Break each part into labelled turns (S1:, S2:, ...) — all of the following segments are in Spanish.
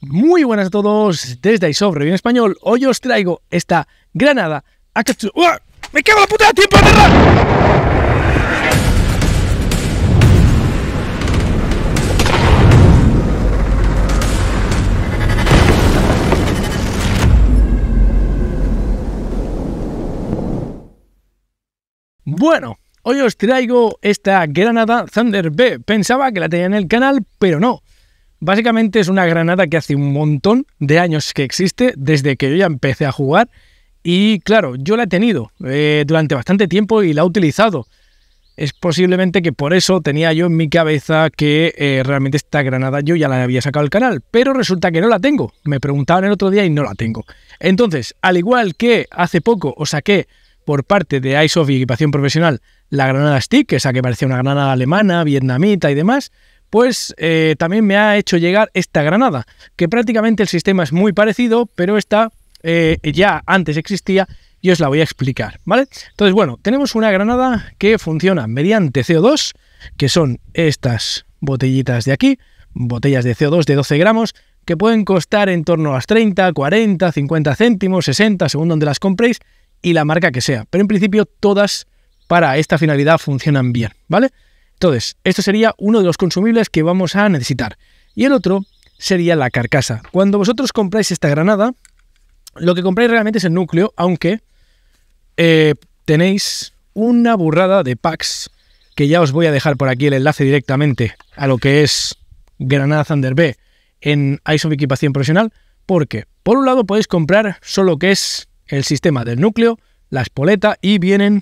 S1: Muy buenas a todos, desde sobre en Español. Hoy os traigo esta granada ah, ¡Me cago en la puta! De ¡Tiempo de Bueno, hoy os traigo esta granada Thunder B. Pensaba que la tenía en el canal, pero no Básicamente es una granada que hace un montón de años que existe, desde que yo ya empecé a jugar. Y claro, yo la he tenido eh, durante bastante tiempo y la he utilizado. Es posiblemente que por eso tenía yo en mi cabeza que eh, realmente esta granada yo ya la había sacado al canal, pero resulta que no la tengo. Me preguntaban el otro día y no la tengo. Entonces, al igual que hace poco os saqué por parte de Ice y Equipación Profesional la granada Stick, esa que parecía una granada alemana, vietnamita y demás, pues eh, también me ha hecho llegar esta granada, que prácticamente el sistema es muy parecido, pero esta eh, ya antes existía y os la voy a explicar, ¿vale? Entonces, bueno, tenemos una granada que funciona mediante CO2, que son estas botellitas de aquí, botellas de CO2 de 12 gramos, que pueden costar en torno a las 30, 40, 50 céntimos, 60, según donde las compréis, y la marca que sea. Pero en principio todas para esta finalidad funcionan bien, ¿vale? Entonces, esto sería uno de los consumibles que vamos a necesitar. Y el otro sería la carcasa. Cuando vosotros compráis esta granada, lo que compráis realmente es el núcleo, aunque eh, tenéis una burrada de packs, que ya os voy a dejar por aquí el enlace directamente a lo que es Granada Thunder B en ISO Equipación Profesional, porque por un lado podéis comprar solo que es el sistema del núcleo, la espoleta y vienen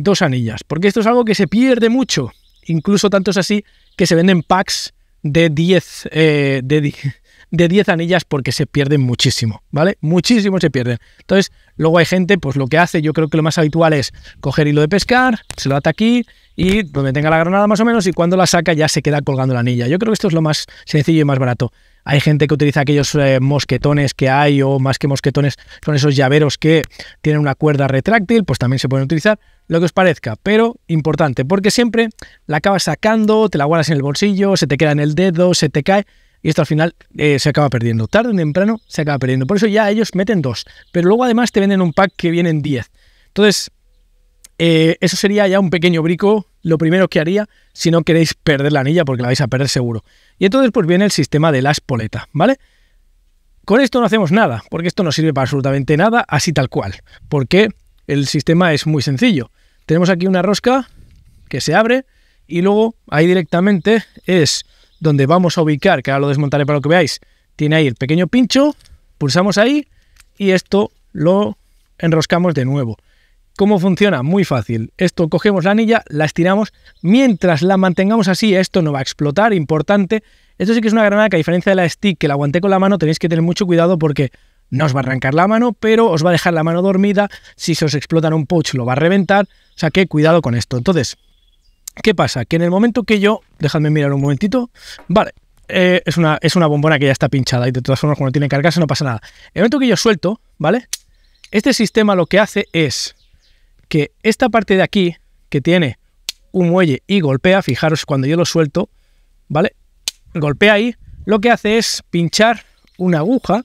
S1: dos anillas, porque esto es algo que se pierde mucho, incluso tantos así que se venden packs de 10 10 eh, anillas porque se pierden muchísimo, ¿vale? Muchísimo se pierden. Entonces, luego hay gente, pues lo que hace, yo creo que lo más habitual es coger hilo de pescar, se lo ata aquí, y donde tenga la granada más o menos y cuando la saca ya se queda colgando la anilla. Yo creo que esto es lo más sencillo y más barato. Hay gente que utiliza aquellos eh, mosquetones que hay o más que mosquetones son esos llaveros que tienen una cuerda retráctil, pues también se pueden utilizar, lo que os parezca, pero importante, porque siempre la acabas sacando, te la guardas en el bolsillo, se te queda en el dedo, se te cae y esto al final eh, se acaba perdiendo. Tarde o temprano se acaba perdiendo. Por eso ya ellos meten dos, pero luego además te venden un pack que vienen diez. Entonces, eh, eso sería ya un pequeño brico, lo primero que haría si no queréis perder la anilla, porque la vais a perder seguro. Y entonces pues viene el sistema de la espoleta, ¿vale? Con esto no hacemos nada, porque esto no sirve para absolutamente nada, así tal cual, porque el sistema es muy sencillo. Tenemos aquí una rosca que se abre y luego ahí directamente es donde vamos a ubicar, que ahora lo desmontaré para que veáis, tiene ahí el pequeño pincho, pulsamos ahí y esto lo enroscamos de nuevo. ¿Cómo funciona? Muy fácil. Esto cogemos la anilla, la estiramos. Mientras la mantengamos así, esto no va a explotar, importante. Esto sí que es una granada que a diferencia de la stick que la aguanté con la mano, tenéis que tener mucho cuidado porque no os va a arrancar la mano, pero os va a dejar la mano dormida. Si se os explota en un pouch, lo va a reventar. O sea que cuidado con esto. Entonces, ¿qué pasa? Que en el momento que yo... Dejadme mirar un momentito. Vale, eh, es, una, es una bombona que ya está pinchada y de todas formas cuando tiene cargarse no pasa nada. En el momento que yo suelto, ¿vale? Este sistema lo que hace es que esta parte de aquí, que tiene un muelle y golpea, fijaros cuando yo lo suelto, ¿vale? Golpea ahí, lo que hace es pinchar una aguja,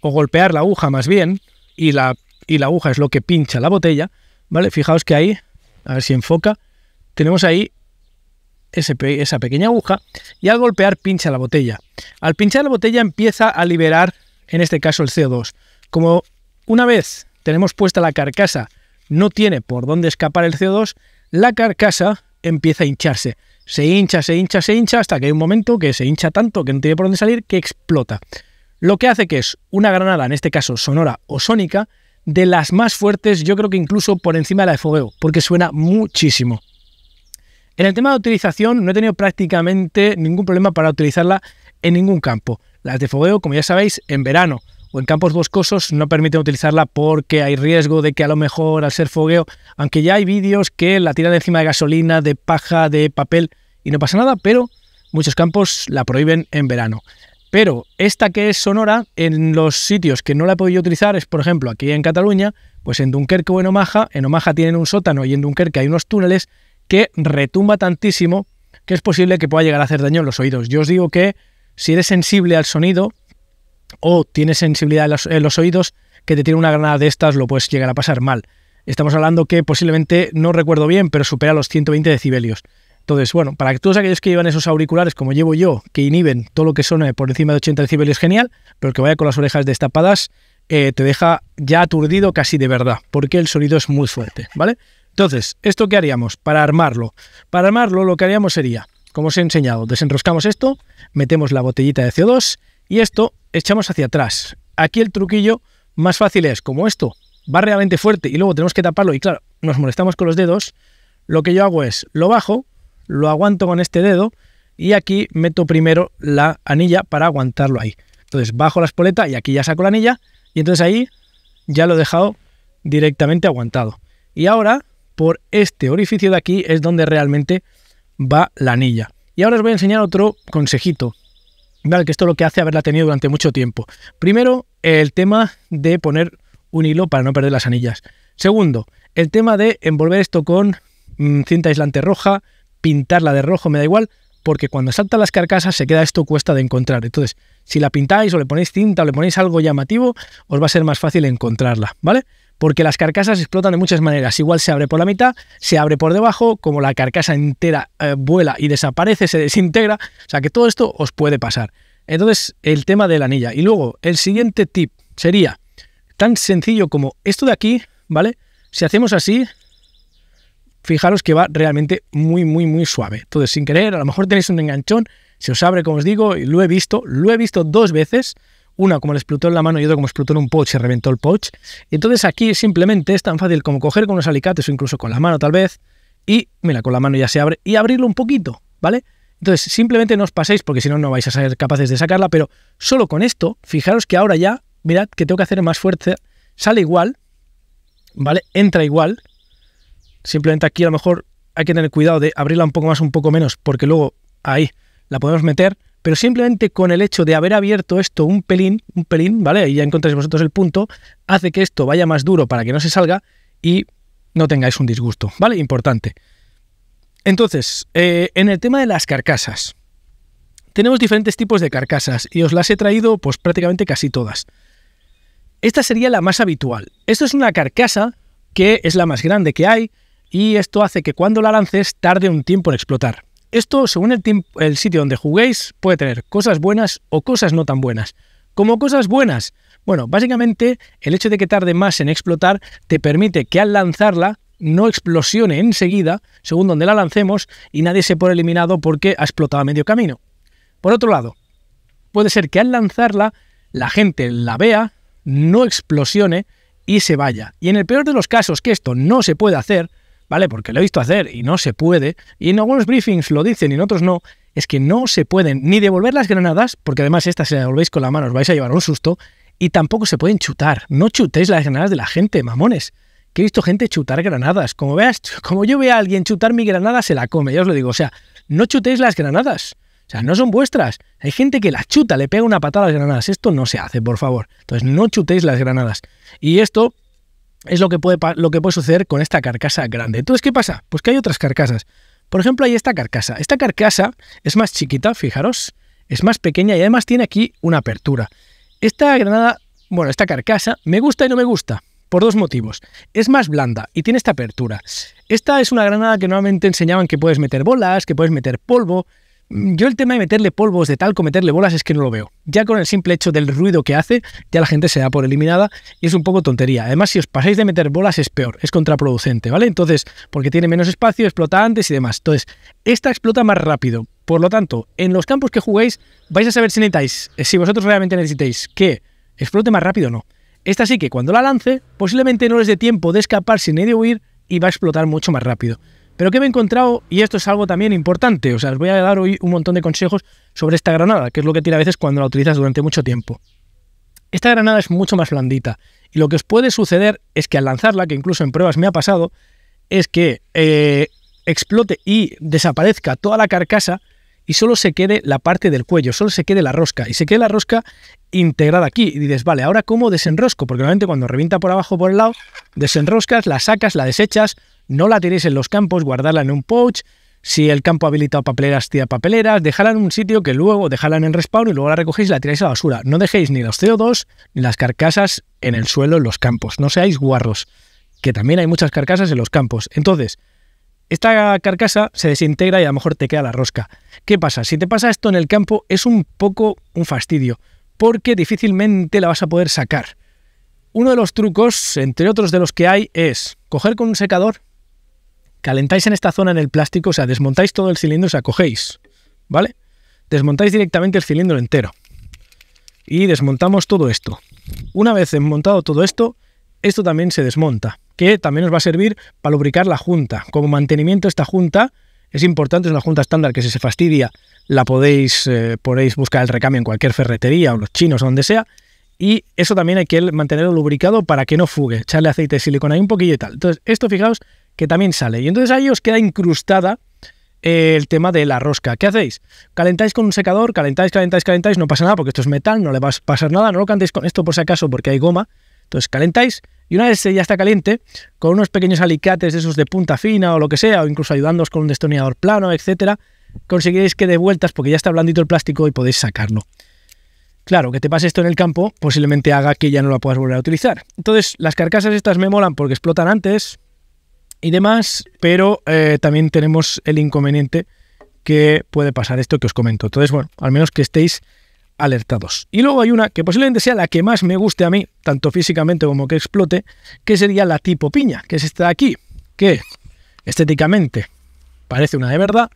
S1: o golpear la aguja más bien, y la, la aguja es lo que pincha la botella, ¿vale? Fijaos que ahí, a ver si enfoca, tenemos ahí esa pequeña aguja y al golpear pincha la botella. Al pinchar la botella empieza a liberar, en este caso, el CO2. Como una vez tenemos puesta la carcasa no tiene por dónde escapar el CO2, la carcasa empieza a hincharse. Se hincha, se hincha, se hincha, hasta que hay un momento que se hincha tanto que no tiene por dónde salir, que explota. Lo que hace que es una granada, en este caso sonora o sónica, de las más fuertes, yo creo que incluso por encima de la de fogueo, porque suena muchísimo. En el tema de utilización no he tenido prácticamente ningún problema para utilizarla en ningún campo. Las de fogueo, como ya sabéis, en verano, o en campos boscosos no permiten utilizarla porque hay riesgo de que a lo mejor al ser fogueo, aunque ya hay vídeos que la tiran encima de gasolina, de paja, de papel y no pasa nada, pero muchos campos la prohíben en verano. Pero esta que es sonora, en los sitios que no la he podido utilizar es, por ejemplo, aquí en Cataluña, pues en Dunkerque o en Omaha, en Omaha tienen un sótano y en Dunkerque hay unos túneles que retumba tantísimo que es posible que pueda llegar a hacer daño en los oídos. Yo os digo que si eres sensible al sonido, o tienes sensibilidad en los, oídos, que te tiene una granada de estas, lo puedes llegar a pasar mal. Estamos hablando que posiblemente, no recuerdo bien, pero supera los 120 decibelios. Entonces, bueno, para todos aquellos que llevan esos auriculares, como llevo yo, que inhiben todo lo que suene por encima de 80 decibelios, genial, pero que vaya con las orejas destapadas eh, te deja ya aturdido casi de verdad, porque el sonido es muy fuerte, ¿vale? Entonces, ¿esto qué haríamos para armarlo? Para armarlo lo que haríamos sería, como os he enseñado, desenroscamos esto, metemos la botellita de CO2, y esto echamos hacia atrás. Aquí el truquillo más fácil es, como esto va realmente fuerte y luego tenemos que taparlo y claro, nos molestamos con los dedos, lo que yo hago es lo bajo, lo aguanto con este dedo y aquí meto primero la anilla para aguantarlo ahí. Entonces bajo la espoleta y aquí ya saco la anilla y entonces ahí ya lo he dejado directamente aguantado. Y ahora por este orificio de aquí es donde realmente va la anilla. Y ahora os voy a enseñar otro consejito Vale, que esto es lo que hace haberla tenido durante mucho tiempo. Primero, el tema de poner un hilo para no perder las anillas. Segundo, el tema de envolver esto con mm, cinta aislante roja, pintarla de rojo, me da igual, porque cuando saltan las carcasas se queda esto cuesta de encontrar. Entonces, si la pintáis o le ponéis cinta o le ponéis algo llamativo, os va a ser más fácil encontrarla, ¿vale? porque las carcasas explotan de muchas maneras. Igual se abre por la mitad, se abre por debajo, como la carcasa entera eh, vuela y desaparece, se desintegra. O sea que todo esto os puede pasar. Entonces, el tema de la anilla. Y luego, el siguiente tip sería tan sencillo como esto de aquí, ¿vale? Si hacemos así, fijaros que va realmente muy, muy, muy suave. Entonces, sin querer, a lo mejor tenéis un enganchón, se os abre, como os digo, y lo he visto, lo he visto dos veces una como le explotó en la mano y otra como explotó en un pouch se reventó el pouch. Entonces aquí simplemente es tan fácil como coger con unos alicates o incluso con la mano tal vez y, mira, con la mano ya se abre y abrirlo un poquito, ¿vale? Entonces simplemente no os paséis porque si no no vais a ser capaces de sacarla, pero solo con esto, fijaros que ahora ya, mirad que tengo que hacer más fuerza, sale igual, ¿vale? Entra igual, simplemente aquí a lo mejor hay que tener cuidado de abrirla un poco más, un poco menos, porque luego ahí la podemos meter pero simplemente con el hecho de haber abierto esto un pelín, un pelín, ¿vale? Y ya encontráis vosotros el punto, hace que esto vaya más duro para que no se salga y no tengáis un disgusto, ¿vale? Importante. Entonces, eh, en el tema de las carcasas, tenemos diferentes tipos de carcasas y os las he traído pues prácticamente casi todas. Esta sería la más habitual. Esto es una carcasa que es la más grande que hay y esto hace que cuando la lances tarde un tiempo en explotar. Esto, según el, sitio donde juguéis, puede tener cosas buenas o cosas no tan buenas. Como cosas buenas, bueno, básicamente el hecho de que tarde más en explotar te permite que al lanzarla no explosione enseguida, según donde la lancemos, y nadie se pone eliminado porque ha explotado a medio camino. Por otro lado, puede ser que al lanzarla la gente la vea, no explosione y se vaya. Y en el peor de los casos, que esto no se puede hacer, ¿vale? Porque lo he visto hacer y no se puede, y en algunos briefings lo dicen y en otros no, es que no se pueden ni devolver las granadas, porque además estas se las devolvéis con la mano os vais a llevar un susto, y tampoco se pueden chutar. No chutéis las granadas de la gente, mamones. Que he visto gente chutar granadas. Como veas, como yo vea a alguien chutar mi granada, se la come, ya os lo digo. O sea, no chutéis las granadas. O sea, no son vuestras. Hay gente que las chuta, le pega una patada a las granadas. Esto no se hace, por favor. Entonces, no chutéis las granadas. Y esto es lo que, puede, lo que suceder con esta carcasa grande. Entonces, ¿qué pasa? Pues que hay otras carcasas. Por ejemplo, hay esta carcasa. Esta carcasa es más chiquita, fijaros, es más pequeña y además tiene aquí una apertura. Esta granada, bueno, esta carcasa me gusta y no me gusta por dos motivos. Es más blanda y tiene esta apertura. Esta es una granada que normalmente enseñaban que puedes meter bolas, que puedes meter polvo, yo el tema de meterle polvos de talco, meterle bolas, es que no lo veo. Ya con el simple hecho del ruido que hace, ya la gente se da por eliminada y es un poco tontería. Además, si os pasáis de meter bolas es peor, es contraproducente, ¿vale? Entonces, porque tiene menos espacio, explota antes y demás. Entonces, esta explota más rápido. Por lo tanto, en los campos que juguéis vais a saber si necesitáis, eh, si vosotros realmente necesitáis que explote más rápido o no. Esta sí que cuando la lance, posiblemente no les dé tiempo de escapar sin ni de huir y va a explotar mucho más rápido. Pero que me he encontrado, y esto es algo también importante, o sea, os voy a dar hoy un montón de consejos sobre esta granada, que es lo que tiene a veces cuando la utilizas durante mucho tiempo. Esta granada es mucho más blandita, y lo que os puede suceder es que al lanzarla, que incluso en pruebas me ha pasado, es que eh, explote y desaparezca toda la carcasa y solo se quede la parte del cuello, solo se quede la rosca y se quede la rosca integrada aquí. Y dices, vale, ahora cómo desenrosco, porque normalmente cuando revienta por abajo por el lado, desenroscas, la sacas, la desechas, no la tiréis en los campos, guardarla en un pouch. Si el campo ha habilitado papeleras, tira papeleras, dejarla en un sitio que luego dejarla en respawn y luego la recogéis y la tiráis a la basura. No dejéis ni los CO2 ni las carcasas en el suelo en los campos. No seáis guarros, que también hay muchas carcasas en los campos. Entonces, esta carcasa se desintegra y a lo mejor te queda la rosca. ¿Qué pasa? Si te pasa esto en el campo es un poco un fastidio, porque difícilmente la vas a poder sacar. Uno de los trucos, entre otros de los que hay, es coger con un secador, calentáis en esta zona en el plástico, o sea, desmontáis todo el cilindro, o sea, cogéis, ¿vale? Desmontáis directamente el cilindro entero. Y desmontamos todo esto. Una vez desmontado todo esto, esto también se desmonta que también nos va a servir para lubricar la junta. Como mantenimiento esta junta es importante, es una junta estándar que si se fastidia la podéis, eh, podéis buscar el recambio en cualquier ferretería o los chinos o donde sea. Y eso también hay que mantenerlo lubricado para que no fugue, echarle aceite de silicona y un poquillo y tal. Entonces, esto fijaos que también sale. Y entonces ahí os queda incrustada eh, el tema de la rosca. ¿Qué hacéis? Calentáis con un secador, calentáis, calentáis, calentáis, no pasa nada porque esto es metal, no le va a pasar nada, no lo cantéis con esto por si acaso porque hay goma entonces calentáis y una vez ya está caliente, con unos pequeños alicates de esos de punta fina o lo que sea, o incluso ayudándoos con un destornillador plano, etcétera, conseguiréis que dé vueltas, porque ya está blandito el plástico y podéis sacarlo. Claro, que te pase esto en el campo posiblemente haga que ya no la puedas volver a utilizar. Entonces, las carcasas estas me molan porque explotan antes y demás, pero eh, también tenemos el inconveniente que puede pasar esto que os comento. Entonces, bueno, al menos que estéis alertados. Y luego hay una que posiblemente sea la que más me guste a mí, tanto físicamente como que explote, que sería la tipo piña, que es esta aquí, que estéticamente parece una de verdad,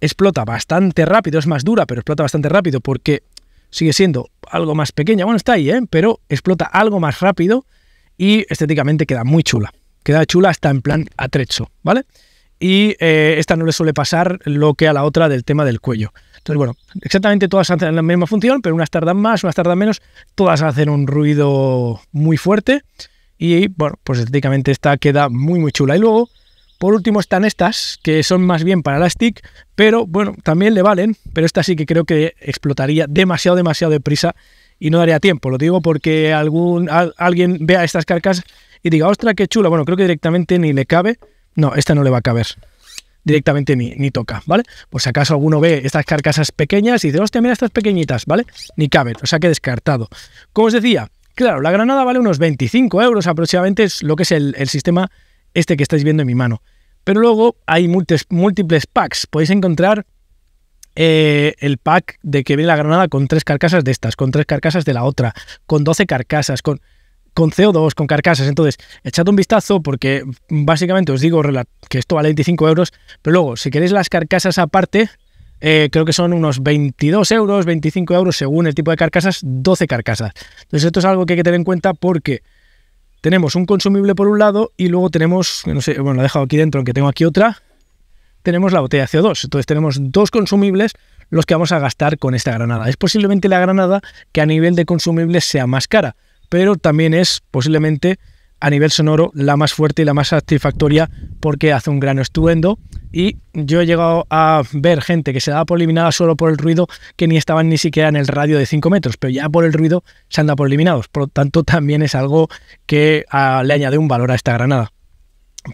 S1: explota bastante rápido, es más dura, pero explota bastante rápido porque sigue siendo algo más pequeña, bueno, está ahí, ¿eh? pero explota algo más rápido y estéticamente queda muy chula, queda chula hasta en plan atrecho, ¿vale? Y eh, esta no le suele pasar lo que a la otra del tema del cuello. Entonces, bueno, exactamente todas hacen la misma función, pero unas tardan más, unas tardan menos, todas hacen un ruido muy fuerte y, bueno, pues estéticamente esta queda muy, muy chula. Y luego, por último, están estas, que son más bien para la stick, pero, bueno, también le valen, pero esta sí que creo que explotaría demasiado, demasiado deprisa y no daría tiempo. Lo digo porque algún, alguien vea estas carcas y diga, ostra, qué chula. Bueno, creo que directamente ni le cabe. No, esta no le va a caber directamente ni, toca, ¿vale? Por si acaso alguno ve estas carcasas pequeñas y dice, hostia, mira estas pequeñitas, ¿vale? Ni cabe, o sea que descartado. Como os decía, claro, la granada vale unos 25 euros aproximadamente, es lo que es el, sistema este que estáis viendo en mi mano. Pero luego hay múltiples, packs, podéis encontrar eh, el pack de que viene la granada con tres carcasas de estas, con tres carcasas de la otra, con 12 carcasas, con con CO2, con carcasas. Entonces, echad un vistazo porque básicamente os digo que esto vale 25 euros, pero luego, si queréis las carcasas aparte, eh, creo que son unos 22 euros, 25 euros según el tipo de carcasas, 12 carcasas. Entonces, esto es algo que hay que tener en cuenta porque tenemos un consumible por un lado y luego tenemos, no sé, bueno, lo he dejado aquí dentro, aunque tengo aquí otra, tenemos la botella de CO2. Entonces, tenemos dos consumibles los que vamos a gastar con esta granada. Es posiblemente la granada que a nivel de consumibles sea más cara pero también es posiblemente a nivel sonoro la más fuerte y la más satisfactoria porque hace un gran estuendo y yo he llegado a ver gente que se daba por eliminada solo por el ruido que ni estaban ni siquiera en el radio de 5 metros, pero ya por el ruido se anda por eliminados, por lo tanto también es algo que ah, le añade un valor a esta granada.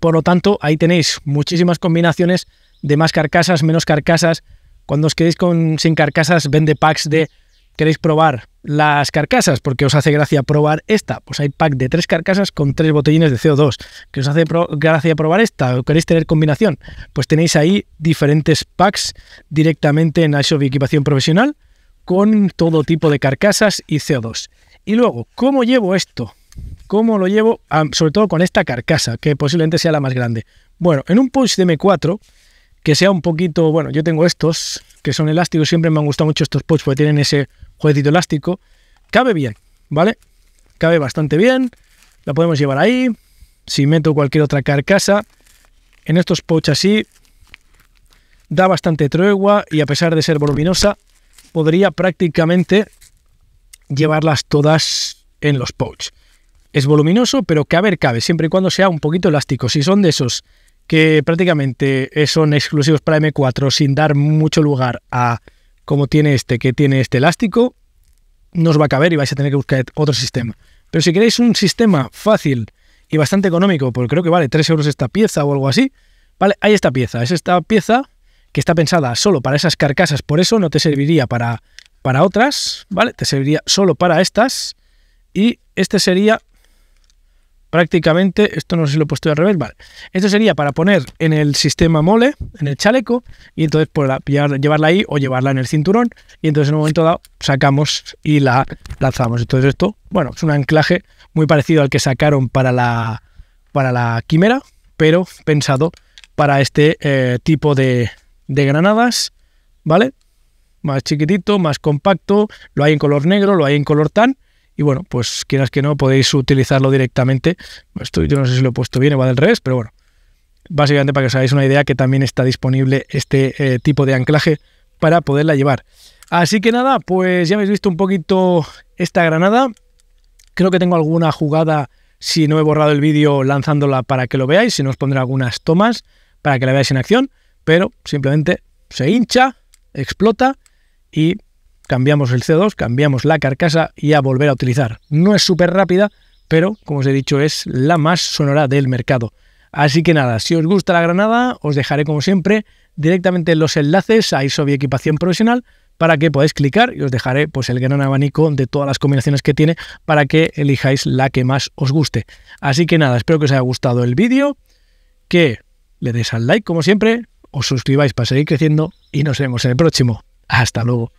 S1: Por lo tanto, ahí tenéis muchísimas combinaciones de más carcasas, menos carcasas. Cuando os quedéis con, sin carcasas, vende packs de queréis probar las carcasas, porque os hace gracia probar esta, pues hay pack de tres carcasas con tres botellines de CO2. ¿Que os hace gracia probar esta? ¿O queréis tener combinación? Pues tenéis ahí diferentes packs directamente en de Equipación Profesional con todo tipo de carcasas y CO2. Y luego, ¿cómo llevo esto? ¿Cómo lo llevo? Ah, sobre todo con esta carcasa, que posiblemente sea la más grande. Bueno, en un Punch de M4, que sea un poquito, bueno, yo tengo estos, que son elásticos, siempre me han gustado mucho estos Punch, porque tienen ese juguetito elástico. Cabe bien, ¿vale? Cabe bastante bien. La podemos llevar ahí. Si meto cualquier otra carcasa, en estos pouch así, da bastante tregua y a pesar de ser voluminosa, podría prácticamente llevarlas todas en los pouch. Es voluminoso, pero cabe, cabe, siempre y cuando sea un poquito elástico. Si son de esos que prácticamente son exclusivos para M4 sin dar mucho lugar a como tiene este, que tiene este elástico, no os va a caber y vais a tener que buscar otro sistema. Pero si queréis un sistema fácil y bastante económico, porque creo que vale 3 euros esta pieza o algo así, vale, hay esta pieza. Es esta pieza que está pensada solo para esas carcasas, por eso no te serviría para, para otras, ¿vale? Te serviría solo para estas. Y este sería prácticamente, esto no sé si lo he puesto al revés, vale. Esto sería para poner en el sistema mole, en el chaleco, y entonces por pues, llevarla ahí o llevarla en el cinturón, y entonces en un momento dado sacamos y la lanzamos. Entonces esto, bueno, es un anclaje muy parecido al que sacaron para la, para la quimera, pero pensado para este eh, tipo de, de granadas, ¿vale? Más chiquitito, más compacto, lo hay en color negro, lo hay en color tan, y bueno, pues quieras que no, podéis utilizarlo directamente. estoy yo no sé si lo he puesto bien o va del revés, pero bueno. Básicamente para que os hagáis una idea que también está disponible este eh, tipo de anclaje para poderla llevar. Así que nada, pues ya habéis visto un poquito esta granada. Creo que tengo alguna jugada, si no he borrado el vídeo, lanzándola para que lo veáis. Si no, os pondré algunas tomas para que la veáis en acción. Pero simplemente se hincha, explota y cambiamos el c 2 cambiamos la carcasa y a volver a utilizar. No es súper rápida, pero como os he dicho es la más sonora del mercado. Así que nada, si os gusta la granada, os dejaré como siempre directamente los enlaces a Isobi Equipación Profesional para que podáis clicar y os dejaré pues el gran abanico de todas las combinaciones que tiene para que elijáis la que más os guste. Así que nada, espero que os haya gustado el vídeo, que le deis al like como siempre, os suscribáis para seguir creciendo y nos vemos en el próximo. Hasta luego.